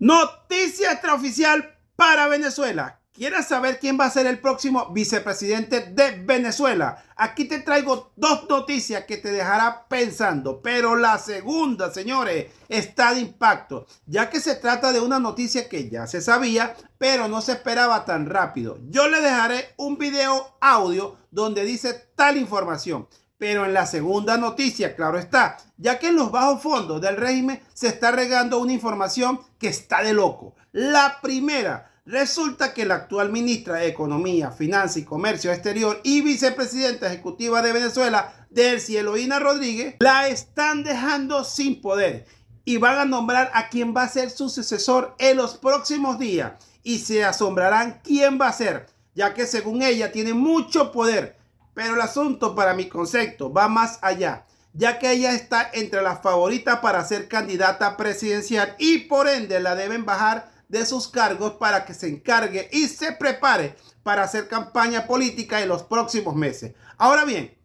Noticia extraoficial para Venezuela. ¿Quieres saber quién va a ser el próximo vicepresidente de Venezuela? Aquí te traigo dos noticias que te dejará pensando, pero la segunda, señores, está de impacto, ya que se trata de una noticia que ya se sabía, pero no se esperaba tan rápido. Yo le dejaré un video audio donde dice tal información, pero en la segunda noticia, claro está, ya que en los bajos fondos del régimen se está regando una información que está de loco. La primera, resulta que la actual ministra de Economía, Finanzas y Comercio Exterior y vicepresidenta ejecutiva de Venezuela, Delcy Eloína Rodríguez, la están dejando sin poder y van a nombrar a quien va a ser su sucesor en los próximos días. Y se asombrarán quién va a ser, ya que según ella tiene mucho poder pero el asunto para mi concepto va más allá, ya que ella está entre las favoritas para ser candidata presidencial y por ende la deben bajar de sus cargos para que se encargue y se prepare para hacer campaña política en los próximos meses. Ahora bien,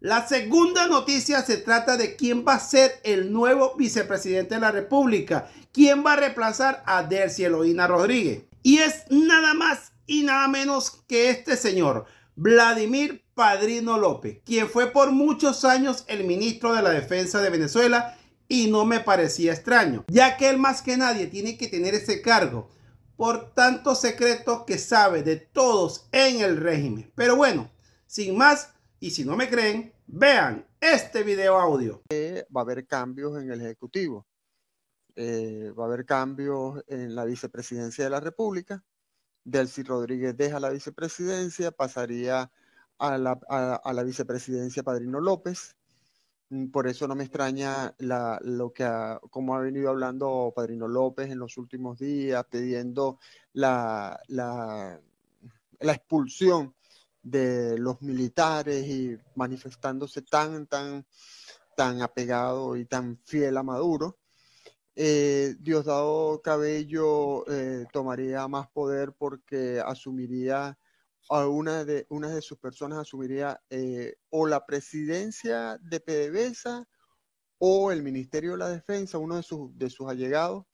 la segunda noticia se trata de quién va a ser el nuevo vicepresidente de la República, quién va a reemplazar a Dercy Eloína Rodríguez. Y es nada más y nada menos que este señor, Vladimir Padrino López, quien fue por muchos años el ministro de la Defensa de Venezuela y no me parecía extraño, ya que él más que nadie tiene que tener ese cargo por tantos secretos que sabe de todos en el régimen. Pero bueno, sin más, y si no me creen, vean este video audio. Eh, va a haber cambios en el Ejecutivo, eh, va a haber cambios en la Vicepresidencia de la República, Delcy Rodríguez deja la vicepresidencia, pasaría a la, vicepresidencia Padrino López. Mm, por eso no me extraña lo que ha, como ha venido hablando Padrino López en los últimos días, pidiendo la, la expulsión de los militares y manifestándose tan, tan, tan apegado y tan fiel a Maduro. Eh, Diosdado Cabello eh, tomaría más poder porque asumiría a una de, de sus personas asumiría eh, o la presidencia de PDVSA o el Ministerio de la Defensa, uno de sus, de sus allegados,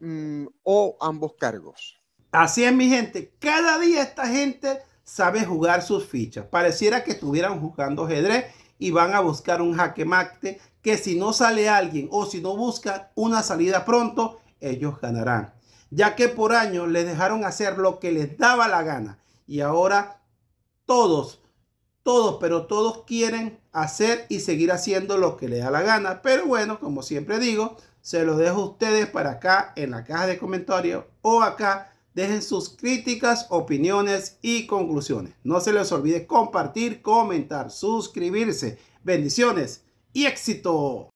mm, o ambos cargos. Así es, mi gente. Cada día esta gente sabe jugar sus fichas. Pareciera que estuvieran jugando ajedrez y van a buscar un jaque mate que si no sale alguien o si no buscan una salida pronto, ellos ganarán. Ya que por años les dejaron hacer lo que les daba la gana y ahora todos, todos, pero todos quieren hacer y seguir haciendo lo que les da la gana. Pero bueno, como siempre digo, se los dejo a ustedes para acá en la caja de comentarios o acá Dejen sus críticas, opiniones y conclusiones. No se les olvide compartir, comentar, suscribirse. Bendiciones y éxito.